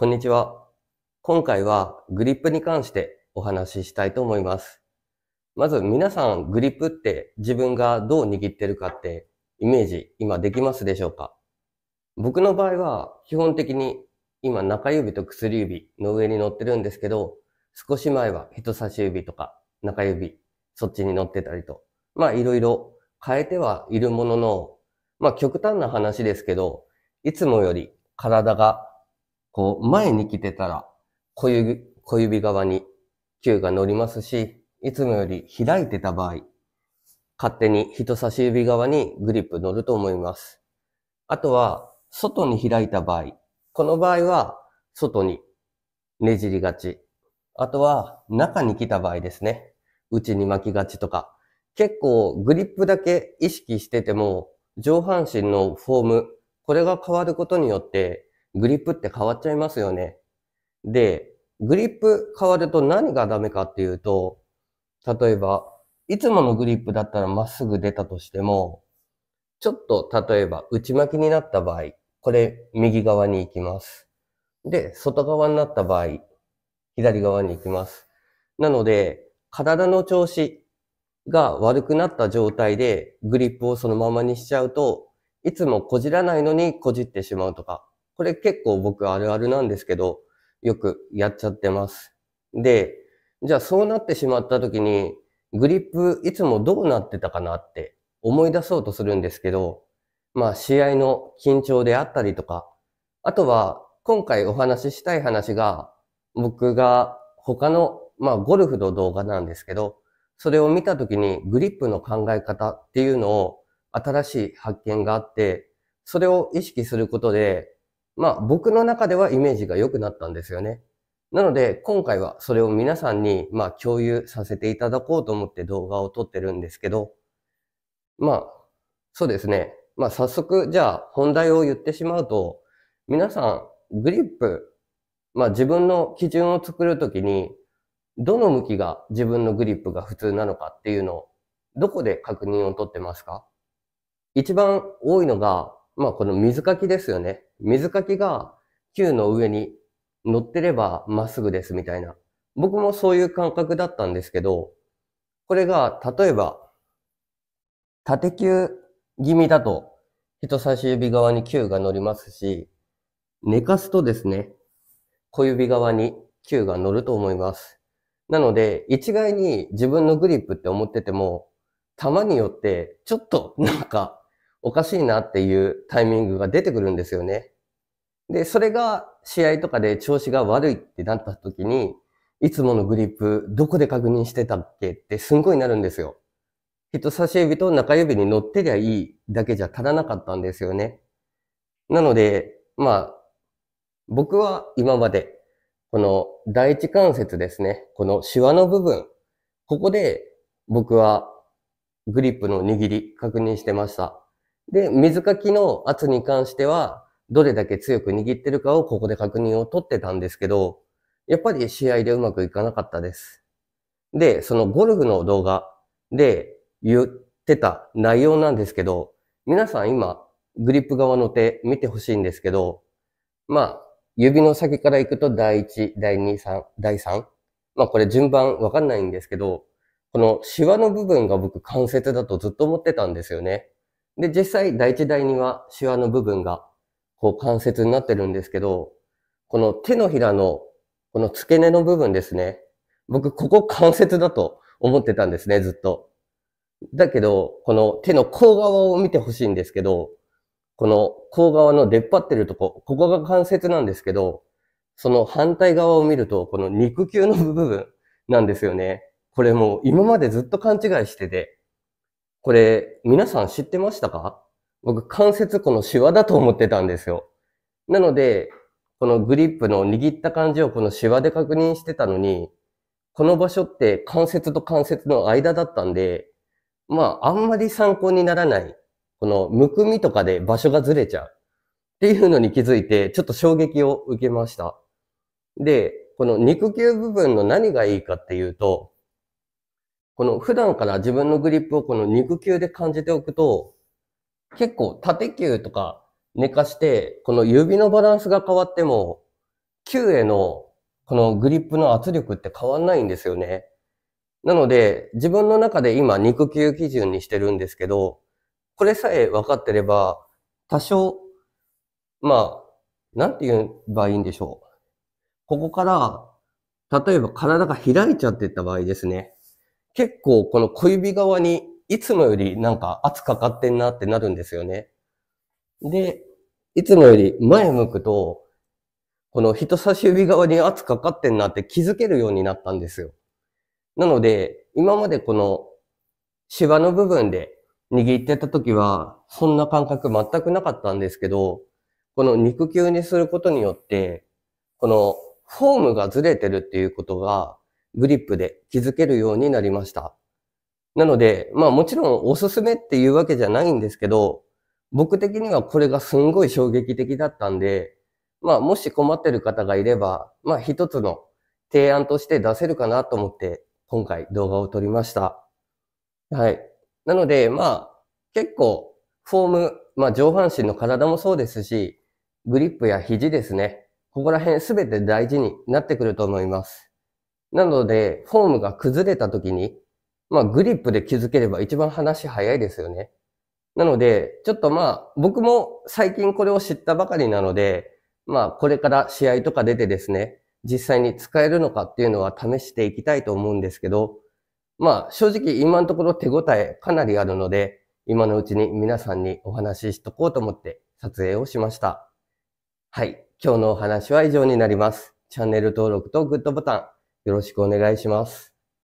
こんにちは。今回はグリップに関してお話ししたいと思います。まず皆さんグリップって自分がどう握ってるかってイメージ今できますでしょうか僕の場合は基本的に今中指と薬指の上に乗ってるんですけど少し前は人差し指とか中指そっちに乗ってたりとまあいろいろ変えてはいるもののまあ極端な話ですけどいつもより体がこう、前に来てたら、小指、小指側に球が乗りますし、いつもより開いてた場合、勝手に人差し指側にグリップ乗ると思います。あとは、外に開いた場合、この場合は、外にねじりがち。あとは、中に来た場合ですね。内に巻きがちとか。結構、グリップだけ意識してても、上半身のフォーム、これが変わることによって、グリップって変わっちゃいますよね。で、グリップ変わると何がダメかっていうと、例えば、いつものグリップだったらまっすぐ出たとしても、ちょっと例えば内巻きになった場合、これ右側に行きます。で、外側になった場合、左側に行きます。なので、体の調子が悪くなった状態でグリップをそのままにしちゃうと、いつもこじらないのにこじってしまうとか、これ結構僕あるあるなんですけど、よくやっちゃってます。で、じゃあそうなってしまった時に、グリップいつもどうなってたかなって思い出そうとするんですけど、まあ試合の緊張であったりとか、あとは今回お話ししたい話が、僕が他の、まあゴルフの動画なんですけど、それを見た時にグリップの考え方っていうのを新しい発見があって、それを意識することでまあ僕の中ではイメージが良くなったんですよね。なので今回はそれを皆さんにまあ共有させていただこうと思って動画を撮ってるんですけど、まあそうですね。まあ早速じゃあ本題を言ってしまうと、皆さんグリップ、まあ自分の基準を作るときにどの向きが自分のグリップが普通なのかっていうのをどこで確認を取ってますか一番多いのが、まあこの水かきですよね。水かきが球の上に乗ってればまっすぐですみたいな。僕もそういう感覚だったんですけど、これが例えば、縦球気味だと人差し指側に球が乗りますし、寝かすとですね、小指側に球が乗ると思います。なので、一概に自分のグリップって思ってても、球によってちょっとなんかおかしいなっていうタイミングが出てくるんですよね。で、それが試合とかで調子が悪いってなった時に、いつものグリップ、どこで確認してたっけってすんごいなるんですよ。人差し指と中指に乗ってりゃいいだけじゃ足らなかったんですよね。なので、まあ、僕は今まで、この第一関節ですね、このシワの部分、ここで僕はグリップの握り確認してました。で、水かきの圧に関しては、どれだけ強く握ってるかをここで確認を取ってたんですけど、やっぱり試合でうまくいかなかったです。で、そのゴルフの動画で言ってた内容なんですけど、皆さん今、グリップ側の手見てほしいんですけど、まあ、指の先から行くと第1、第2、3、第3。まあこれ順番わかんないんですけど、このシワの部分が僕関節だとずっと思ってたんですよね。で、実際第1、第2はシワの部分がこう関節になってるんですけど、この手のひらの、この付け根の部分ですね。僕、ここ関節だと思ってたんですね、ずっと。だけど、この手の甲側を見てほしいんですけど、この甲側の出っ張ってるとこ、ここが関節なんですけど、その反対側を見ると、この肉球の部分なんですよね。これもう今までずっと勘違いしてて、これ皆さん知ってましたか僕関節このシワだと思ってたんですよ。なので、このグリップの握った感じをこのシワで確認してたのに、この場所って関節と関節の間だったんで、まあ、あんまり参考にならない。この、むくみとかで場所がずれちゃう。っていうのに気づいて、ちょっと衝撃を受けました。で、この肉球部分の何がいいかっていうと、この普段から自分のグリップをこの肉球で感じておくと、結構縦球とか寝かして、この指のバランスが変わっても、球へのこのグリップの圧力って変わんないんですよね。なので、自分の中で今肉球基準にしてるんですけど、これさえ分かってれば、多少、まあ、なんて言えばいいんでしょう。ここから、例えば体が開いちゃってった場合ですね。結構この小指側にいつもよりなんか圧かかってんなってなるんですよね。で、いつもより前向くと、この人差し指側に圧かかってんなって気づけるようになったんですよ。なので、今までこのシワの部分で握ってた時は、そんな感覚全くなかったんですけど、この肉球にすることによって、このフォームがずれてるっていうことがグリップで気づけるようになりました。なので、まあもちろんおすすめっていうわけじゃないんですけど、僕的にはこれがすんごい衝撃的だったんで、まあもし困ってる方がいれば、まあ一つの提案として出せるかなと思って今回動画を撮りました。はい。なので、まあ結構フォーム、まあ上半身の体もそうですし、グリップや肘ですね。ここら辺すべて大事になってくると思います。なので、フォームが崩れた時にまあ、グリップで気づければ一番話早いですよね。なので、ちょっとまあ、僕も最近これを知ったばかりなので、まあ、これから試合とか出てですね、実際に使えるのかっていうのは試していきたいと思うんですけど、まあ、正直今のところ手応えかなりあるので、今のうちに皆さんにお話ししとこうと思って撮影をしました。はい。今日のお話は以上になります。チャンネル登録とグッドボタンよろしくお願いします。